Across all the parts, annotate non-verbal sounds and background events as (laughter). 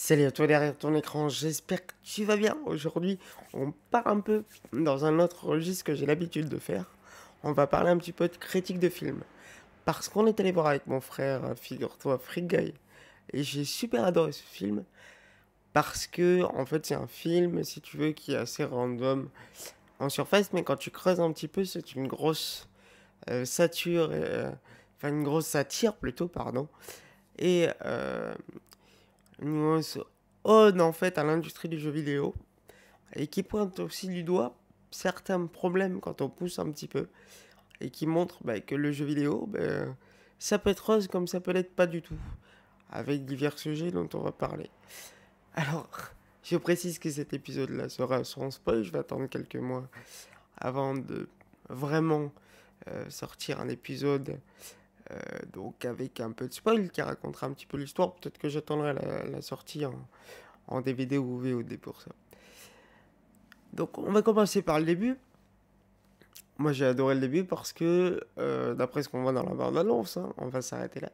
Salut à toi derrière ton écran, j'espère que tu vas bien. Aujourd'hui, on part un peu dans un autre registre que j'ai l'habitude de faire. On va parler un petit peu de critique de film. Parce qu'on est allé voir avec mon frère, figure-toi, Free Guy. Et j'ai super adoré ce film. Parce que, en fait, c'est un film, si tu veux, qui est assez random en surface. Mais quand tu creuses un petit peu, c'est une grosse euh, satire euh, Enfin, une grosse satire plutôt, pardon. Et. Euh, nuance ode en fait à l'industrie du jeu vidéo et qui pointe aussi du doigt certains problèmes quand on pousse un petit peu et qui montre bah, que le jeu vidéo, bah, ça peut être rose comme ça peut l'être pas du tout, avec divers sujets dont on va parler. Alors, je précise que cet épisode-là sera sans spoil, je vais attendre quelques mois avant de vraiment euh, sortir un épisode euh, donc avec un peu de spoil qui racontera un petit peu l'histoire. Peut-être que j'attendrai la, sortie en, DVD ou VOD pour ça. Donc on va commencer par le début. Moi j'ai adoré le début parce que, euh, d'après ce qu'on voit dans la barre d'annonce, hein, on va s'arrêter là.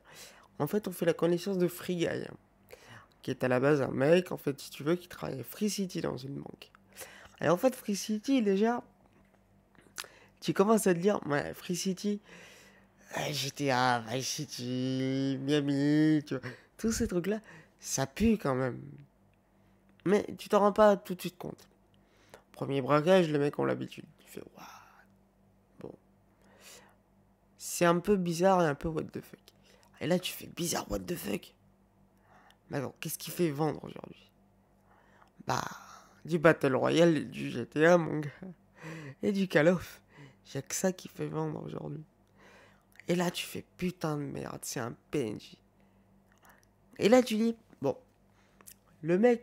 En fait, on fait la connaissance de Free Guy, hein, qui est à la base un mec, en fait, si tu veux, qui travaille Free City dans une banque. Et en fait, Free City, déjà, tu commences à te dire, ouais, Free City, eh, GTA, Vice City, Miami, tu vois, tous ces trucs-là, ça pue quand même. Mais tu t'en rends pas tout de suite compte. Premier braquage, les mecs ont l'habitude. Tu fais, waouh. Bon. C'est un peu bizarre et un peu what the fuck. Et là, tu fais bizarre, what the fuck. Mais alors, qu'est-ce qui fait vendre aujourd'hui Bah, du Battle Royale, du GTA, mon gars. Et du Call of. J'ai que ça qui fait vendre aujourd'hui. Et là, tu fais putain de merde, c'est un PNJ. Et là, tu dis, bon, le mec,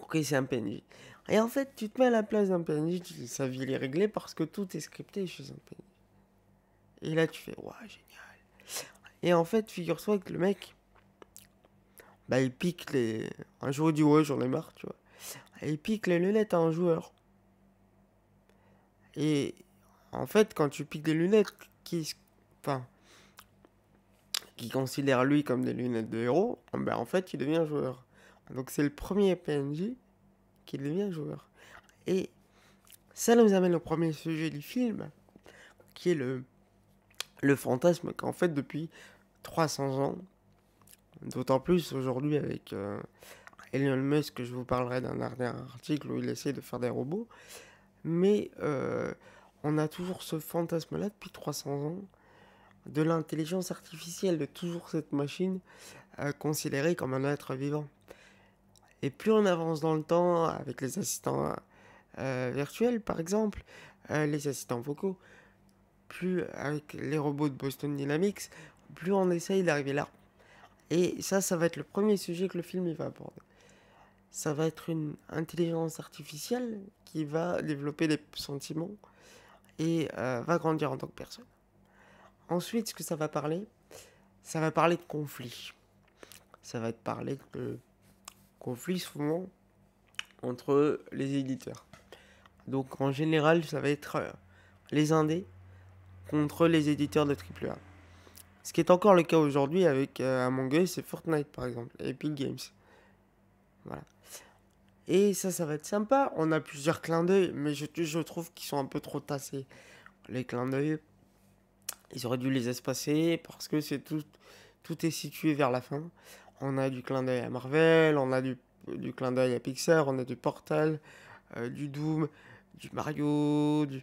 ok, c'est un PNJ. Et en fait, tu te mets à la place d'un PNJ, tu dis, sa vie est réglée parce que tout est scripté chez un PNJ. Et là, tu fais, waouh, génial. Et en fait, figure-toi que le mec, bah, il pique les. Un jour, du dit, ouais, j'en ai marre, tu vois. il pique les lunettes à un joueur. Et en fait, quand tu piques des lunettes, que qui considère lui comme des lunettes de héros, ben en fait, il devient joueur. Donc c'est le premier PNJ qui devient joueur. Et ça nous amène au premier sujet du film, qui est le, le fantasme qu'en fait depuis 300 ans, d'autant plus aujourd'hui avec euh, Elon Musk, que je vous parlerai d'un dernier article où il essaie de faire des robots, mais euh, on a toujours ce fantasme-là depuis 300 ans de l'intelligence artificielle, de toujours cette machine euh, considérée comme un être vivant. Et plus on avance dans le temps avec les assistants euh, virtuels, par exemple, euh, les assistants vocaux, plus avec les robots de Boston Dynamics, plus on essaye d'arriver là. Et ça, ça va être le premier sujet que le film va aborder. Ça va être une intelligence artificielle qui va développer des sentiments et va grandir en tant que personne. Ensuite, ce que ça va parler, ça va parler de conflit. Ça va être parler de conflit souvent entre les éditeurs. Donc en général, ça va être euh, les indés contre les éditeurs de AAA. Ce qui est encore le cas aujourd'hui avec euh, Among Us et Fortnite par exemple, Epic Games. Voilà. Et ça, ça va être sympa. On a plusieurs clins d'œil, mais je, je trouve qu'ils sont un peu trop tassés. Les clins d'œil, ils auraient dû les espacer parce que c'est tout, tout est situé vers la fin. On a du clin d'œil à Marvel, on a du, du clin d'œil à Pixar, on a du Portal, euh, du Doom, du Mario, du...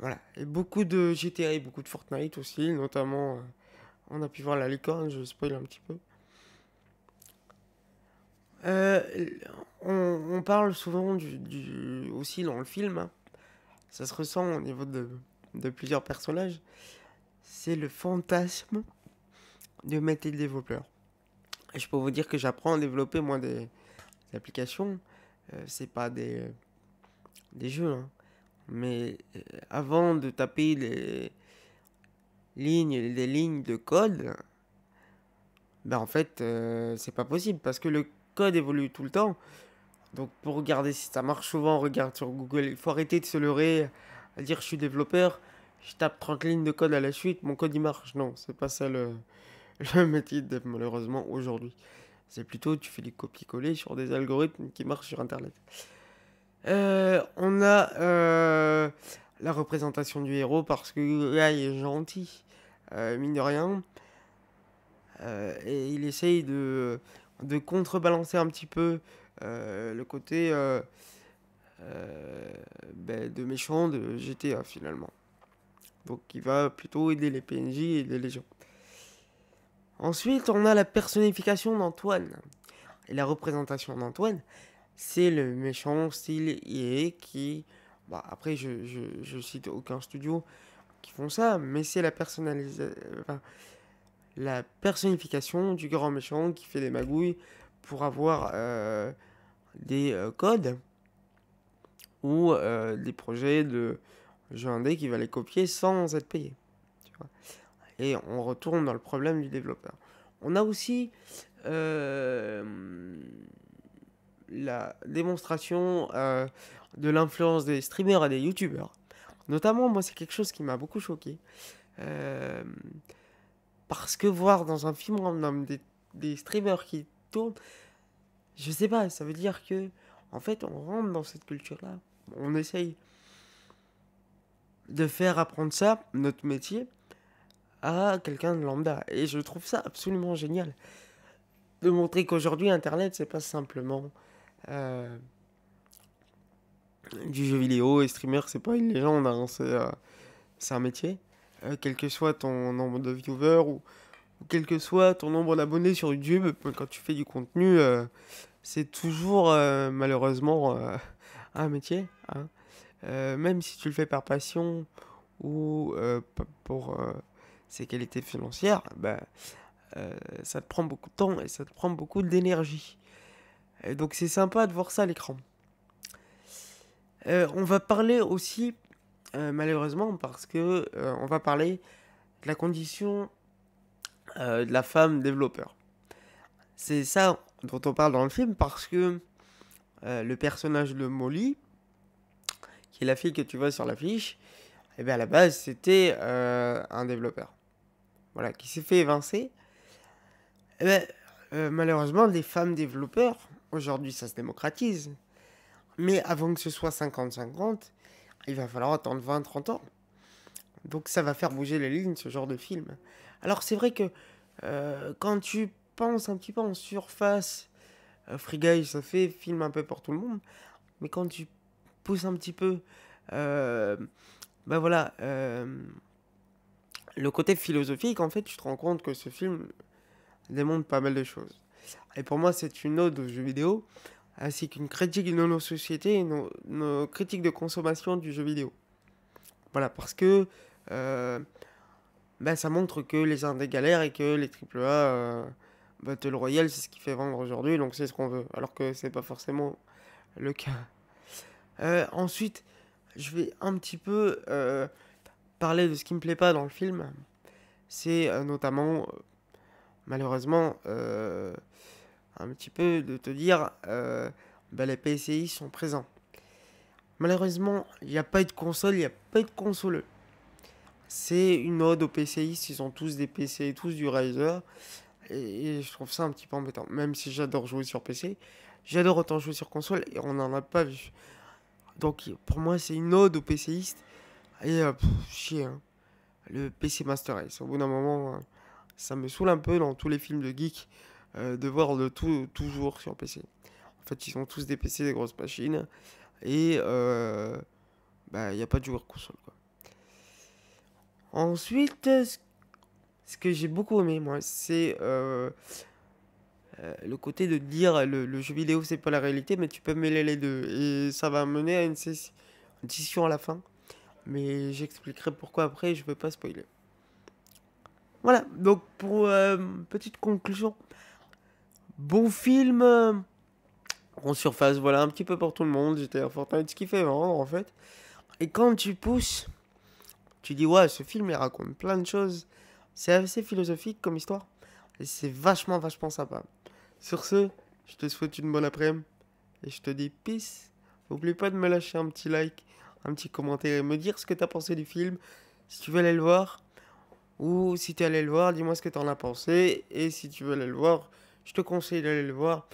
Voilà. beaucoup de GTA beaucoup de Fortnite aussi, notamment... Euh, on a pu voir la licorne, je spoil un petit peu. Euh, on, parle souvent du, aussi dans le film, hein. ça se ressent au niveau de, de plusieurs personnages, c'est le fantasme de métier de développeur. je peux vous dire que j'apprends à développer moi des, applications. Ce euh, c'est pas des, des jeux. Hein. Mais euh, avant de taper les lignes, les lignes de code, ben en fait, euh, c'est pas possible parce que le code évolue tout le temps. Donc pour regarder si ça marche souvent, on regarde sur Google. Il faut arrêter de se leurrer à dire je suis développeur je tape 30 lignes de code à la suite, mon code il marche. Non, c'est pas ça (laughs) le, métier de malheureusement aujourd'hui. C'est plutôt tu fais des copier-coller sur des algorithmes qui marchent sur internet. Euh, on a euh, la représentation du héros parce que là il est gentil, euh, mine de rien. et il essaye de, de contrebalancer un petit peu le côté ben, de méchant de GTA finalement. Donc va plutôt aider les PNJ et les gens. Ensuite, on a la personnification d'Antoine. Et la représentation d'Antoine, c'est le méchant style I.A. qui... Bah, après, je, je, cite aucun studio qui font ça, mais c'est la personnalisation... la personnification du grand méchant qui fait des magouilles pour avoir euh, des euh, codes ou euh, des projets de j'ai un indé qui va les copier sans être payé. Et on retourne dans le problème du développeur. On a aussi euh, la démonstration euh, de l'influence des streamers et des youtubeurs. Notamment, moi, c'est quelque chose qui m'a beaucoup choqué. Euh, parce que voir dans un film random des, streamers qui tournent, je sais pas, ça veut dire que, en fait, on rentre dans cette culture-là. On essaye de faire apprendre ça, notre métier, à quelqu'un de lambda. Et je trouve ça absolument génial. De montrer qu'aujourd'hui, Internet, c'est pas simplement euh, du jeu vidéo et streamer, c'est pas une légende, hein, c'est euh, un métier. Euh, quel que soit ton nombre de viewers ou, quel que soit ton nombre d'abonnés sur YouTube, quand tu fais du contenu, c'est toujours malheureusement un métier. Hein. Euh, même si tu le fais par passion ou euh, pour euh, ses qualités financières, bah, ça te prend beaucoup de temps et ça te prend beaucoup d'énergie. donc c'est sympa de voir ça à l'écran. on va parler aussi, malheureusement, parce que on va parler de la condition de la femme développeur. C'est ça dont on parle dans le film parce que le personnage de Molly, la fille que tu vois sur l'affiche, et eh bien à la base c'était euh, un développeur. Voilà, qui s'est fait évincer. Eh ben, euh, malheureusement, les femmes développeurs, aujourd'hui ça se démocratise, mais avant que ce soit 50-50, il va falloir attendre 20-30 ans. Donc ça va faire bouger les lignes, ce genre de film. Alors c'est vrai que euh, quand tu penses un petit peu en surface, euh, ça fait film un peu pour tout le monde, mais quand tu pousse un petit peu. Euh, ben voilà, euh, le côté philosophique, en fait, tu te rends compte que ce film démontre pas mal de choses. Et pour moi, c'est une ode aux jeux vidéo, ainsi qu'une critique de nos sociétés nos, critiques de consommation du jeu vidéo. Voilà, parce que euh, ben, ça montre que les des galères et que les AAA a Battle Royale, c'est ce qui fait vendre aujourd'hui, donc c'est ce qu'on veut. Alors que c'est pas forcément le cas. Euh, ensuite, je vais un petit peu euh, parler de ce qui me plaît pas dans le film. C'est euh, notamment, malheureusement, un petit peu de te dire, bah, les PCI sont présents. Malheureusement, il n'y a pas eu de console, il n'y a pas eu de console. C'est une ode aux PCI, ils ont tous des et tous du Razer. Et, et je trouve ça un petit peu embêtant. Même si j'adore jouer sur PC, j'adore autant jouer sur console et on n'en a pas vu. Donc pour moi, c'est une ode aux PCistes. Et euh, chier, hein. le PC Master Race. Au bout d'un moment, euh, ça me saoule un peu dans tous les films de geek euh, de voir le tout toujours sur PC. En fait, ils sont tous des PC, des grosses machines. Et il n'y bah, a pas de joueur console. Quoi. Ensuite, ce que j'ai beaucoup aimé, moi, c'est euh, le côté de dire euh, le, jeu vidéo c'est pas la réalité, mais tu peux mêler les deux. Et ça va mener à une, décision à la fin. Mais j'expliquerai pourquoi après, je veux pas spoiler. Voilà, donc pour euh, petite conclusion, bon film en surface, voilà, un petit peu pour tout le monde. J'étais Fortnite, ce qui fait vendre en fait. Et quand tu pousses, tu dis ouais, ce film il raconte plein de choses. C'est assez philosophique comme histoire. Et c'est vachement, vachement sympa. Sur ce, je te souhaite une bonne après-midi. Et je te dis peace. N'oublie pas de me lâcher un petit like, un petit commentaire et me dire ce que tu as pensé du film. Si tu veux aller le voir. Ou si tu es allé le voir, dis-moi ce que tu en as pensé. Et si tu veux aller le voir, je te conseille d'aller le voir.